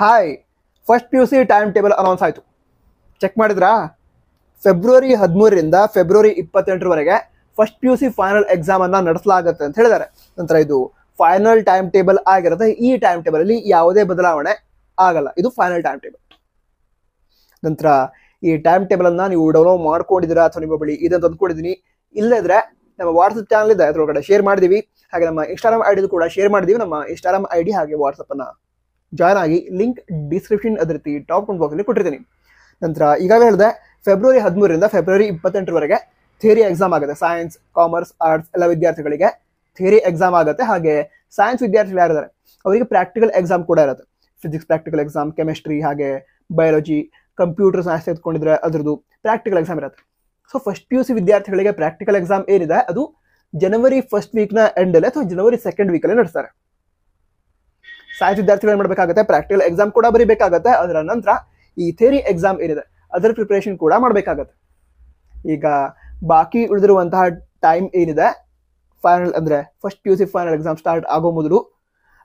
hi first P U C time table announce ಆಯಿತು check ಮಾಡಿದ್ರಾ ಫೆಬ್ರವರಿ ಹದಿಮೂರರಿಂದ ಫೆಬ್ರವರಿ ಇಪ್ಪತ್ತೆಂಟರವರೆಗೆ first P U C final ಎಕ್ಸಾಮನ್ನು ನಡೆಸಲಾಗುತ್ತೆ ಅಂತ ಹೇಳಿದ್ದಾರೆ ನಂತರ ಇದು ಫೈನಲ್ ಟೈಮ್ ಟೇಬಲ್ ಆಗಿರುತ್ತೆ ಈ ಟೈಮ್ ಟೇಬಲಲ್ಲಿ ಯಾವುದೇ ಬದಲಾವಣೆ ಆಗಲ್ಲ ಇದು ಫೈನಲ್ ಟೈಮ್ ಟೇಬಲ್ ನಂತರ ಈ ಟೈಮ್ ಟೇಬಲನ್ನು ನೀವು ಡೌನ್ಲೋಡ್ ಮಾಡ್ಕೊಂಡಿದ್ದೀರಾ ಅಥವಾ ನಿಮ್ಮ ಬಳಿ ಇದನ್ನು ತಂದುಕೊಂಡಿದ್ದೀನಿ ಇಲ್ಲದ್ರೆ ನಮ್ಮ ವಾಟ್ಸಪ್ ಚಾನಲ್ ಇದೆ ಅದರೊಳಗಡೆ ಶೇರ್ ಮಾಡಿದೀವಿ ಹಾಗೆ ನಮ್ಮ ಇನ್ಸ್ಟಾಗ್ರಾಮ್ ಐಡಿ ಕೂಡ ಶೇರ್ ಮಾಡಿದೀವಿ ನಮ್ಮ ಇನ್ಸ್ಟಾಗ್ರಾಮ್ ಐಡಿ ಹಾಗೆ ವಾಟ್ಸಪ್ಪನ್ನು ಜಾಯ್ನ್ ಆಗಿ ಲಿಂಕ್ ಡಿಸ್ಕ್ರಿಪ್ಷನ್ ಅದ ರೀತಿ ಟಾಪ್ ಕೌಂಟ್ ಬಾಕ್ಸಲ್ಲಿ ಕೊಟ್ಟಿರ್ತೀನಿ ನಂತರ ಈಗಾಗಲೇ ಹೇಳಿದೆ ಫೆಬ್ರವರಿ ಹದಿಮೂರರಿಂದ ಫೆಬ್ರವರಿ ಇಪ್ಪತ್ತೆಂಟರವರೆಗೆ ಥಿಯರಿ ಎಕ್ಸಾಮ್ ಆಗುತ್ತೆ ಸೈನ್ಸ್ ಕಾಮರ್ಸ್ ಆರ್ಟ್ಸ್ ಎಲ್ಲ ವಿದ್ಯಾರ್ಥಿಗಳಿಗೆ ಥಿಯರಿ ಎಕ್ಸಾಮ್ ಆಗುತ್ತೆ ಹಾಗೆ ಸೈನ್ಸ್ ವಿದ್ಯಾರ್ಥಿಗಳು ಯಾರಿದ್ದಾರೆ ಅವರಿಗೆ ಪ್ರಾಕ್ಟಿಕಲ್ ಎಕ್ಸಾಮ್ ಕೂಡ ಇರುತ್ತೆ ಫಿಸಿಕ್ಸ್ ಪ್ರಾಕ್ಟಿಕಲ್ ಎಕ್ಸಾಮ್ ಕೆಮಿಸ್ಟ್ರಿ ಹಾಗೆ ಬಯಾಲಜಿ ಕಂಪ್ಯೂಟರ್ ಸೈನ್ಸ್ ತೆಗೆದುಕೊಂಡಿದ್ರೆ ಅದರದ್ದು ಪ್ರಾಕ್ಟಿಕಲ್ ಎಕ್ಸಾಮ್ ಇರುತ್ತೆ so first P U C ವಿದ್ಯಾರ್ಥಿಗಳಿಗೆ ಪ್ರಾಕ್ಟಿಕಲ್ ಎಕ್ಸಾಮ್ ಏನಿದೆ ಅದು ಜನವರಿ ಫಸ್ಟ್ ವೀಕ್ನ ಎಂಡಲ್ಲಿ ಅಥವಾ ಜನವರಿ ಸೆಕೆಂಡ್ ವೀಕಲ್ಲಿ ನಡೆಸ್ತಾರೆ ಸೈನ್ಸ್ ವಿದ್ಯಾರ್ಥಿಗಳು ಏನು ಮಾಡಬೇಕಾಗುತ್ತೆ ಪ್ರಾಕ್ಟಿಕಲ್ ಎಕ್ಸಾಮ್ ಕೂಡ ಬರೀಬೇಕಾಗತ್ತೆ ಅದರ ನಂತರ ಈ ಥೇರಿ ಎಕ್ಸಾಮ್ ಏನಿದೆ ಅದರ ಪ್ರಿಪರೇಷನ್ ಕೂಡ ಮಾಡಬೇಕಾಗತ್ತೆ ಈಗ ಬಾಕಿ ಉಳಿದಿರುವಂತಹ ಟೈಮ್ ಏನಿದೆ ಫೈನಲ್ ಅಂದರೆ first P U C final exam start ಆಗೋ ಮೊದಲು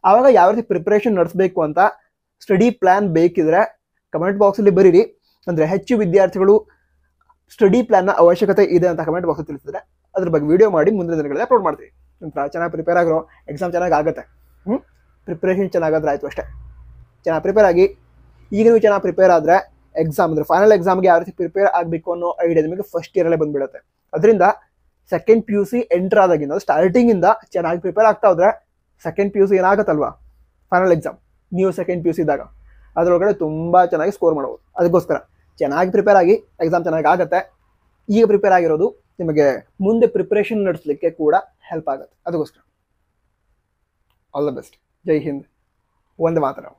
ಆವಾಗ ಯಾವ ರೀತಿ ಪ್ರಿಪ್ರೇಷನ್ ನಡೆಸಬೇಕು ಅಂತ ಸ್ಟಡಿ ಪ್ಲ್ಯಾನ್ ಬೇಕಿದ್ರೆ ಕಮೆಂಟ್ ಬಾಕ್ಸಲ್ಲಿ ಬರೀರಿ ಅಂದರೆ ಹೆಚ್ಚು ವಿದ್ಯಾರ್ಥಿಗಳು ಸ್ಟಡಿ ನ ಅವಶ್ಯಕತೆ ಇದೆ ಅಂತ ಕಮೆಂಟ್ ಬಾಕ್ಸ್ ತಿಳಿಸಿದ್ರೆ ಅದ್ರ ಬಗ್ಗೆ ವಿಡಿಯೋ ಮಾಡಿ ಮುಂದಿನ ದಿನಗಳಲ್ಲಿ ಅಪ್ಲೋಡ್ ಮಾಡ್ತೀವಿ ನಂತರ ಚೆನ್ನಾಗಿ ಪ್ರಿಪೇರ್ ಆಗಿರೋ ಎಕ್ಸಾಮ್ ಚೆನ್ನಾಗಿ ಆಗುತ್ತೆ ಪ್ರಿಪ್ರೇಷನ್ ಚೆನ್ನಾಗಾದ್ರೆ ಆಯಿತು ಅಷ್ಟೇ ಚೆನ್ನಾಗಿ ಪ್ರಿಪೇರ್ ಆಗಿ ಈಗ ನೀವು ಚೆನ್ನಾಗಿ ಪ್ರಿಪೇರ್ ಆದರೆ ಎಕ್ಸಾಮ್ ಅಂದರೆ ಫೈನಲ್ ಎಕ್ಸಾಮ್ಗೆ ಯಾವ ರೀತಿ ಪ್ರಿಪೇರ್ ಆಗಬೇಕು ಅನ್ನೋ ಐಡಿಯಾ ನಿಮಗೆ ಫಸ್ಟ್ ಇಯರಲ್ಲೇ ಬಂದುಬಿಡುತ್ತೆ ಅದರಿಂದ second P U C enter ಆದಾಗಿಂದ ಸ್ಟಾರ್ಟಿಂಗಿಂದ ಚೆನ್ನಾಗಿ ಪ್ರಿಪೇರ್ ಆಗ್ತಾ ಹೋದ್ರೆ ಸೆಕೆಂಡ್ ಪಿ ಯು ಸಿ ಏನಾಗುತ್ತಲ್ವ ಫೈನಲ್ ಎಕ್ಸಾಮ್ ನೀವು ಸೆಕೆಂಡ್ ಪಿ ಯು ಸಿ ಇದ್ದಾಗ ಅದರೊಳಗಡೆ ತುಂಬ ಚೆನ್ನಾಗಿ ಸ್ಕೋರ್ ಮಾಡ್ಬೋದು ಅದಕ್ಕೋಸ್ಕರ ಚೆನ್ನಾಗಿ ಪ್ರಿಪೇರ್ ಆಗಿ ಎಕ್ಸಾಮ್ ಚೆನ್ನಾಗಿ ಆಗುತ್ತೆ ಈಗ ಪ್ರಿಪೇರ್ ಆಗಿರೋದು ನಿಮಗೆ ಮುಂದೆ ಪ್ರಿಪ್ರೇಷನ್ ನಡೆಸಲಿಕ್ಕೆ ಕೂಡ ಹೆಲ್ಪ್ ಆಗುತ್ತೆ ಅದಕ್ಕೋಸ್ಕರ ಆಲ್ ದ ಬೆಸ್ಟ್ జై హింద్ వందే మాతరం